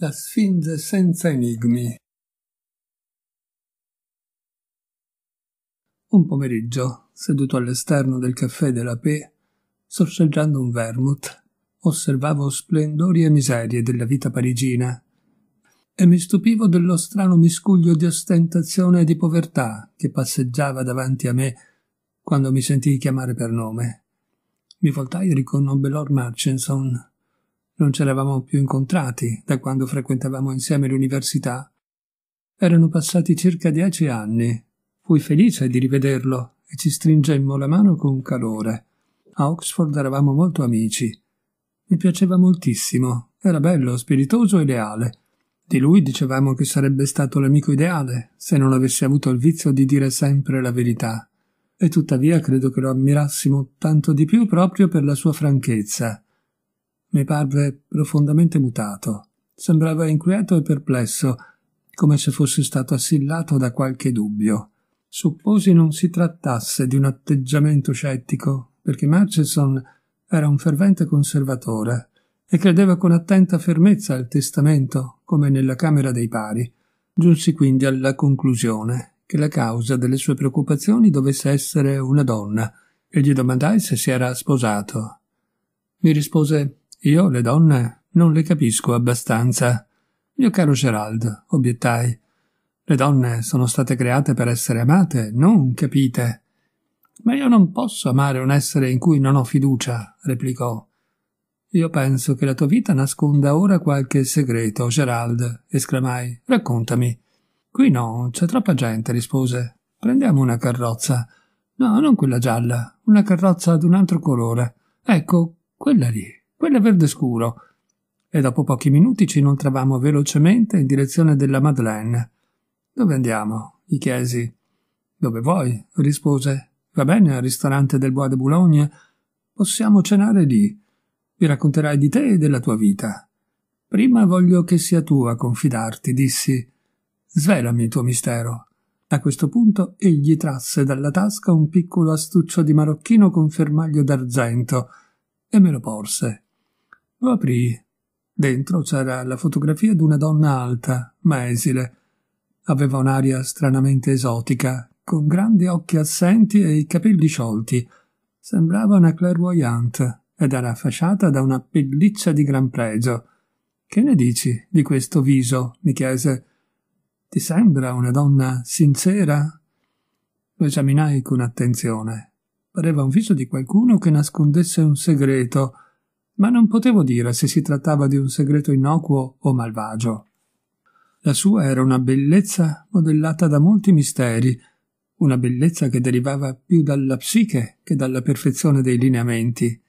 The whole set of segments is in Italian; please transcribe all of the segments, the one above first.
La Sfinge senza enigmi. Un pomeriggio, seduto all'esterno del caffè della P, sorseggiando un vermouth, osservavo splendori e miserie della vita parigina e mi stupivo dello strano miscuglio di ostentazione e di povertà che passeggiava davanti a me quando mi sentii chiamare per nome. Mi voltai e riconobbe Lord Murchison, non ci eravamo più incontrati da quando frequentavamo insieme l'università. Erano passati circa dieci anni. Fui felice di rivederlo e ci stringemmo la mano con calore. A Oxford eravamo molto amici. Mi piaceva moltissimo, era bello, spiritoso e leale. Di lui dicevamo che sarebbe stato l'amico ideale se non avesse avuto il vizio di dire sempre la verità. E tuttavia credo che lo ammirassimo tanto di più proprio per la sua franchezza mi parve profondamente mutato. Sembrava inquieto e perplesso, come se fosse stato assillato da qualche dubbio. Supposi non si trattasse di un atteggiamento scettico, perché Murchison era un fervente conservatore e credeva con attenta fermezza al testamento, come nella Camera dei Pari. Giunsi quindi alla conclusione che la causa delle sue preoccupazioni dovesse essere una donna e gli domandai se si era sposato. Mi rispose io le donne non le capisco abbastanza. Mio caro Gerald, obiettai. Le donne sono state create per essere amate, non capite. Ma io non posso amare un essere in cui non ho fiducia, replicò. Io penso che la tua vita nasconda ora qualche segreto, Gerald, esclamai. Raccontami. Qui no, c'è troppa gente, rispose. Prendiamo una carrozza. No, non quella gialla, una carrozza d'un altro colore. Ecco, quella lì quella verde scuro, e dopo pochi minuti ci inoltravamo velocemente in direzione della Madeleine. Dove andiamo? gli chiesi. Dove vuoi? rispose. Va bene al ristorante del Bois de Boulogne? Possiamo cenare lì. Vi racconterai di te e della tua vita. Prima voglio che sia tu a confidarti, dissi. Svelami il tuo mistero. A questo punto egli trasse dalla tasca un piccolo astuccio di marocchino con fermaglio d'argento e me lo porse. Lo aprì. Dentro c'era la fotografia di una donna alta, ma esile. Aveva un'aria stranamente esotica, con grandi occhi assenti e i capelli sciolti. Sembrava una clairvoyante ed era fasciata da una pelliccia di gran pregio. Che ne dici di questo viso? mi chiese. Ti sembra una donna sincera? Lo esaminai con attenzione. Pareva un viso di qualcuno che nascondesse un segreto ma non potevo dire se si trattava di un segreto innocuo o malvagio. La sua era una bellezza modellata da molti misteri, una bellezza che derivava più dalla psiche che dalla perfezione dei lineamenti.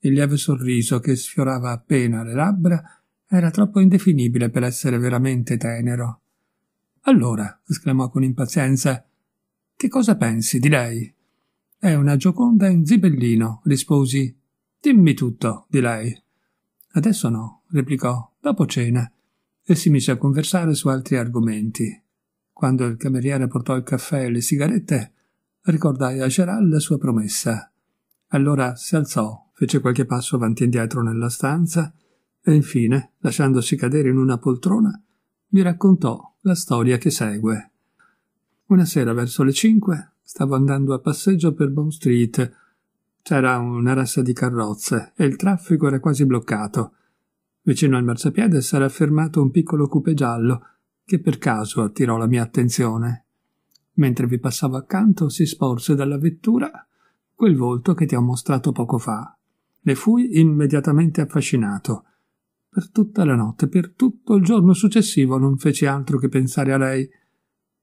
Il lieve sorriso che sfiorava appena le labbra era troppo indefinibile per essere veramente tenero. Allora, esclamò con impazienza, che cosa pensi di lei? È una gioconda in zibellino, risposi, Dimmi tutto, di lei. Adesso no, replicò, dopo cena, e si mise a conversare su altri argomenti. Quando il cameriere portò il caffè e le sigarette, ricordai a Gerald la sua promessa. Allora si alzò, fece qualche passo avanti e indietro nella stanza e infine, lasciandosi cadere in una poltrona, mi raccontò la storia che segue. Una sera verso le cinque stavo andando a passeggio per Bond Street c'era una rassa di carrozze e il traffico era quasi bloccato. Vicino al marciapiede s'era fermato un piccolo cupe giallo che per caso attirò la mia attenzione. Mentre vi passavo accanto si sporse dalla vettura quel volto che ti ho mostrato poco fa. Ne fui immediatamente affascinato. Per tutta la notte, per tutto il giorno successivo non feci altro che pensare a lei.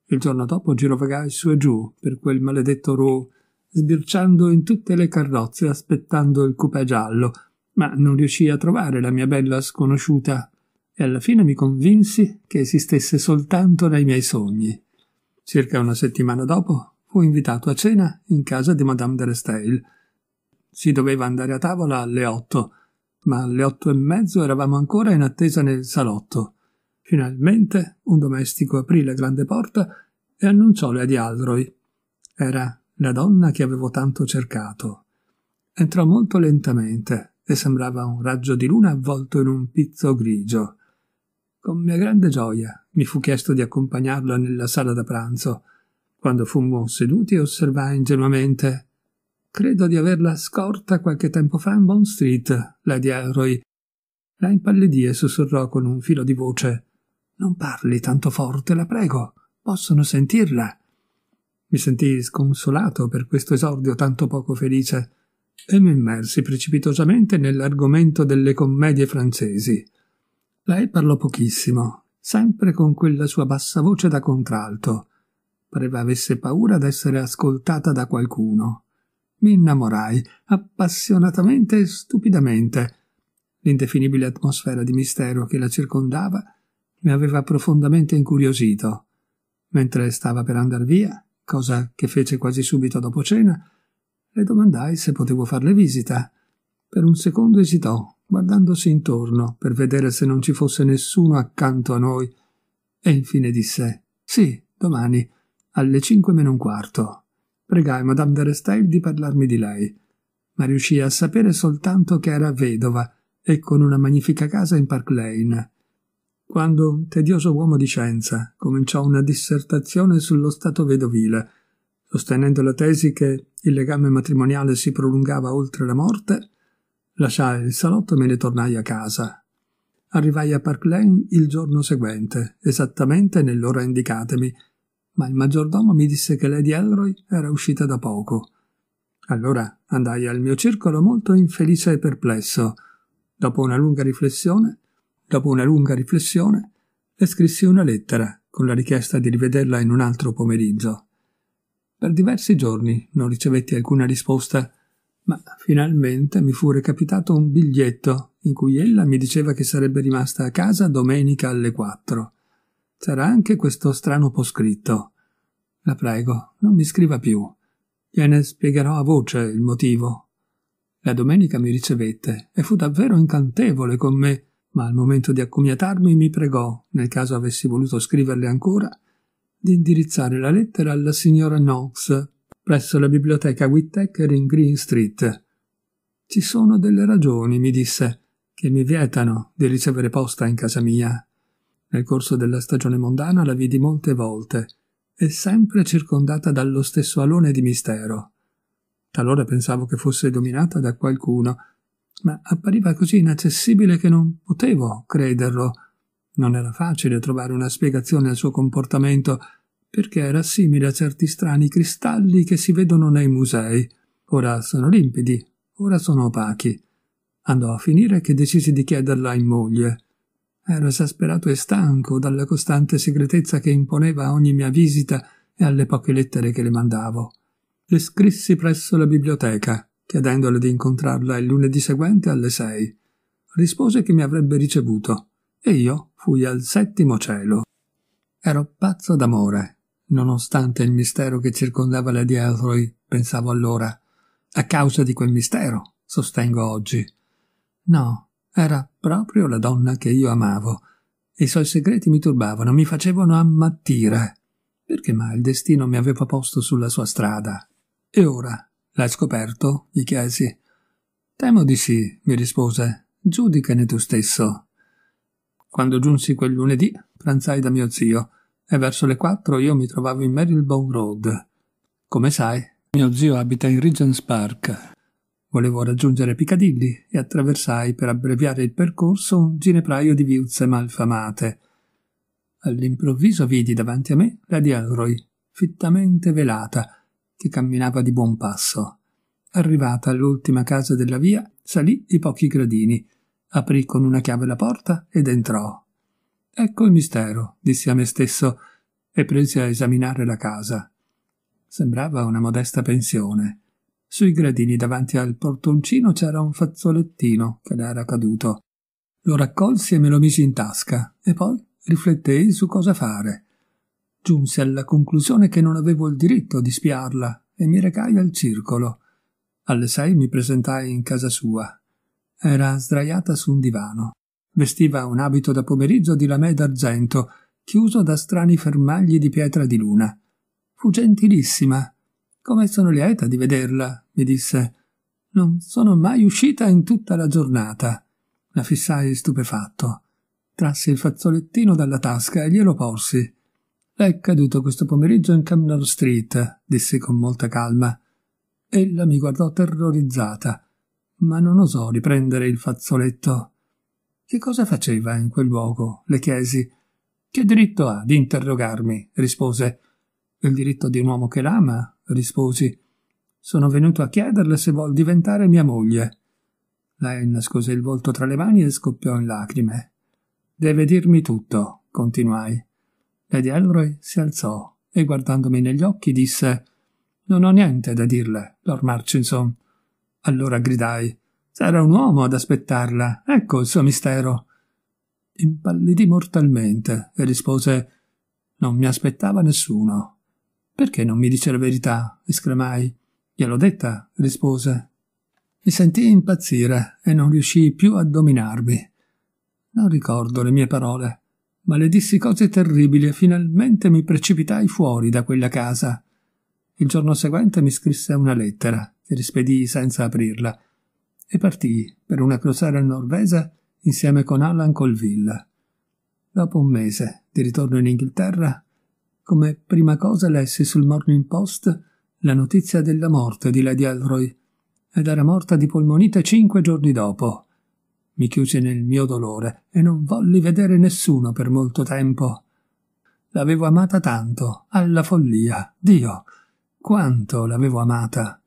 Il giorno dopo girovagai su e giù per quel maledetto Rue sbirciando in tutte le carrozze aspettando il coupé giallo, ma non riuscii a trovare la mia bella sconosciuta e alla fine mi convinsi che esistesse soltanto nei miei sogni. Circa una settimana dopo fu invitato a cena in casa di Madame de Restail. Si doveva andare a tavola alle otto, ma alle otto e mezzo eravamo ancora in attesa nel salotto. Finalmente un domestico aprì la grande porta e annunciò Lady Aldroy. Era la donna che avevo tanto cercato. Entrò molto lentamente e sembrava un raggio di luna avvolto in un pizzo grigio. Con mia grande gioia mi fu chiesto di accompagnarla nella sala da pranzo. Quando fummo seduti osservai ingenuamente Credo di averla scorta qualche tempo fa in Bond Street, Lady Elroy. La impallidì e sussurrò con un filo di voce Non parli tanto forte, la prego. Possono sentirla. Mi sentii sconsolato per questo esordio tanto poco felice e mi immersi precipitosamente nell'argomento delle commedie francesi. Lei parlò pochissimo, sempre con quella sua bassa voce da contralto. Pareva avesse paura d'essere ascoltata da qualcuno. Mi innamorai appassionatamente e stupidamente. L'indefinibile atmosfera di mistero che la circondava mi aveva profondamente incuriosito. Mentre stava per andar via, cosa che fece quasi subito dopo cena, le domandai se potevo farle visita. Per un secondo esitò, guardandosi intorno per vedere se non ci fosse nessuno accanto a noi, e infine disse Sì, domani, alle cinque meno un quarto. Pregai Madame de Restail di parlarmi di lei, ma riuscii a sapere soltanto che era vedova e con una magnifica casa in Park Lane quando un tedioso uomo di scienza cominciò una dissertazione sullo stato vedovile, sostenendo la tesi che il legame matrimoniale si prolungava oltre la morte, lasciai il salotto e me ne tornai a casa. Arrivai a Park Lane il giorno seguente, esattamente nell'ora indicatemi, ma il maggiordomo mi disse che Lady Elroy era uscita da poco. Allora andai al mio circolo molto infelice e perplesso. Dopo una lunga riflessione, Dopo una lunga riflessione, le scrissi una lettera con la richiesta di rivederla in un altro pomeriggio. Per diversi giorni non ricevetti alcuna risposta, ma finalmente mi fu recapitato un biglietto in cui ella mi diceva che sarebbe rimasta a casa domenica alle quattro. C'era anche questo strano poscritto. La prego, non mi scriva più. Gliene spiegherò a voce il motivo. La domenica mi ricevette e fu davvero incantevole con me ma al momento di accomiatarmi mi pregò, nel caso avessi voluto scriverle ancora, di indirizzare la lettera alla signora Knox presso la biblioteca Whittaker in Green Street. Ci sono delle ragioni, mi disse, che mi vietano di ricevere posta in casa mia. Nel corso della stagione mondana la vidi molte volte, e sempre circondata dallo stesso alone di mistero. Talora pensavo che fosse dominata da qualcuno ma appariva così inaccessibile che non potevo crederlo. Non era facile trovare una spiegazione al suo comportamento, perché era simile a certi strani cristalli che si vedono nei musei. Ora sono limpidi, ora sono opachi. Andò a finire che decisi di chiederla in moglie. Ero esasperato e stanco dalla costante segretezza che imponeva a ogni mia visita e alle poche lettere che le mandavo. Le scrissi presso la biblioteca chiedendole di incontrarla il lunedì seguente alle sei. Rispose che mi avrebbe ricevuto e io fui al settimo cielo. Ero pazzo d'amore, nonostante il mistero che circondava le Dietroi, pensavo allora. A causa di quel mistero, sostengo oggi. No, era proprio la donna che io amavo. I suoi segreti mi turbavano, mi facevano ammattire. Perché mai il destino mi aveva posto sulla sua strada? E ora L'hai scoperto? gli chiesi. Temo di sì, mi rispose. Giudicane tu stesso. Quando giunsi quel lunedì, pranzai da mio zio e verso le quattro io mi trovavo in Marylebone Road. Come sai, mio zio abita in Regent's Park. Volevo raggiungere Piccadilly e attraversai per abbreviare il percorso un ginepraio di viuzze malfamate. All'improvviso vidi davanti a me Lady di Elroy, fittamente velata, che camminava di buon passo. Arrivata all'ultima casa della via, salì i pochi gradini, aprì con una chiave la porta ed entrò. Ecco il mistero, dissi a me stesso, e presi a esaminare la casa. Sembrava una modesta pensione. Sui gradini davanti al portoncino c'era un fazzolettino che era caduto. Lo raccolsi e me lo misi in tasca, e poi riflettei su cosa fare. Giunse alla conclusione che non avevo il diritto di spiarla e mi recai al circolo. Alle sei mi presentai in casa sua. Era sdraiata su un divano. Vestiva un abito da pomeriggio di lamè d'argento, chiuso da strani fermagli di pietra di luna. Fu gentilissima. Come sono lieta di vederla, mi disse. Non sono mai uscita in tutta la giornata. La fissai stupefatto. Trassi il fazzolettino dalla tasca e glielo porsi. È caduto questo pomeriggio in Camnor Street, disse con molta calma. Ella mi guardò terrorizzata, ma non osò riprendere il fazzoletto. Che cosa faceva in quel luogo? le chiesi. Che diritto ha di interrogarmi? rispose. Il diritto di un uomo che l'ama? risposi. Sono venuto a chiederle se vuol diventare mia moglie. Lei nascose il volto tra le mani e scoppiò in lacrime. Deve dirmi tutto, continuai. Lady Elroy si alzò e guardandomi negli occhi disse «Non ho niente da dirle, Lord Marchinson». Allora gridai «Sarà un uomo ad aspettarla, ecco il suo mistero». Impallidì mortalmente e rispose «Non mi aspettava nessuno». «Perché non mi dice la verità?» esclamai. «Gliel'ho detta», rispose. Mi sentii impazzire e non riuscii più a dominarmi. Non ricordo le mie parole maledissi cose terribili e finalmente mi precipitai fuori da quella casa. Il giorno seguente mi scrisse una lettera, che rispedii senza aprirla, e partii per una crociera norvegia insieme con Alan Colville. Dopo un mese, di ritorno in Inghilterra, come prima cosa lessi sul Morning Post la notizia della morte di Lady Alroy ed era morta di polmonite cinque giorni dopo mi chiuse nel mio dolore e non volli vedere nessuno per molto tempo. L'avevo amata tanto, alla follia, Dio, quanto l'avevo amata.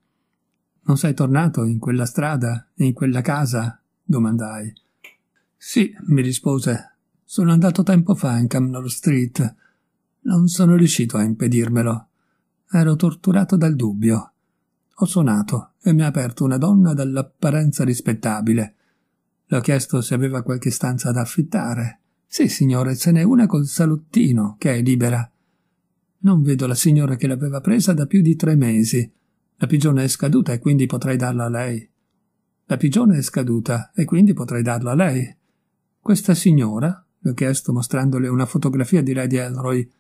Non sei tornato in quella strada, in quella casa? domandai. Sì, mi rispose, sono andato tempo fa in Camnor Street. Non sono riuscito a impedirmelo. Ero torturato dal dubbio. Ho suonato e mi ha aperto una donna dall'apparenza rispettabile le ho chiesto se aveva qualche stanza da affittare. Sì, signore, ce n'è una col salottino, che è libera. Non vedo la signora che l'aveva presa da più di tre mesi. La pigione è scaduta e quindi potrei darla a lei. La pigione è scaduta e quindi potrei darla a lei. Questa signora, le ho chiesto mostrandole una fotografia di Lady Elroy,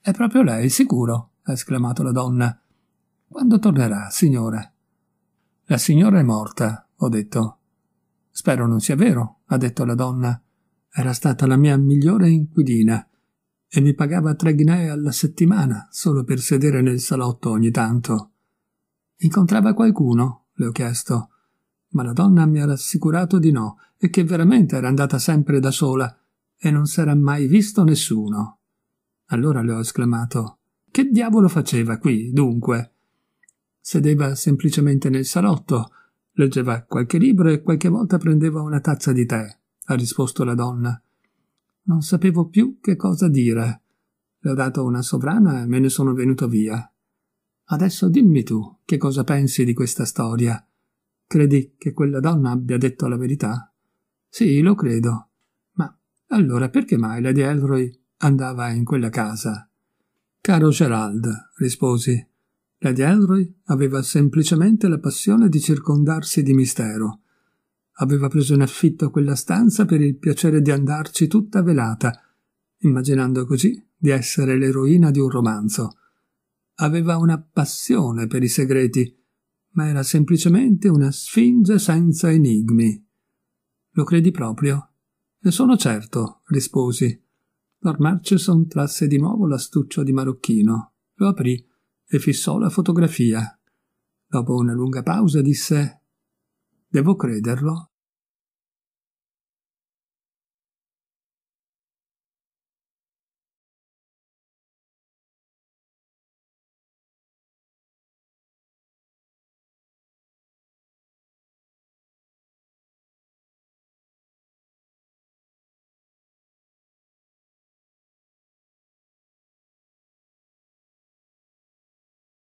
è proprio lei, sicuro, ha esclamato la donna. Quando tornerà, signore? La signora è morta, ho detto. Spero non sia vero, ha detto la donna. Era stata la mia migliore inquilina e mi pagava tre ghinee alla settimana solo per sedere nel salotto ogni tanto. Incontrava qualcuno? le ho chiesto. Ma la donna mi ha rassicurato di no e che veramente era andata sempre da sola e non s'era mai visto nessuno. Allora le ho esclamato: Che diavolo faceva qui, dunque? Sedeva semplicemente nel salotto Leggeva qualche libro e qualche volta prendeva una tazza di tè, ha risposto la donna. Non sapevo più che cosa dire. Le ho dato una sovrana e me ne sono venuto via. Adesso dimmi tu che cosa pensi di questa storia. Credi che quella donna abbia detto la verità? Sì, lo credo. Ma allora perché mai Lady Elroy andava in quella casa? Caro Gerald, risposi, Lady Elroy aveva semplicemente la passione di circondarsi di mistero. Aveva preso in affitto quella stanza per il piacere di andarci tutta velata, immaginando così di essere l'eroina di un romanzo. Aveva una passione per i segreti, ma era semplicemente una sfinge senza enigmi. Lo credi proprio? Ne sono certo, risposi. Lord Murchison trasse di nuovo l'astuccio di marocchino, lo aprì e fissò la fotografia. Dopo una lunga pausa disse Devo crederlo?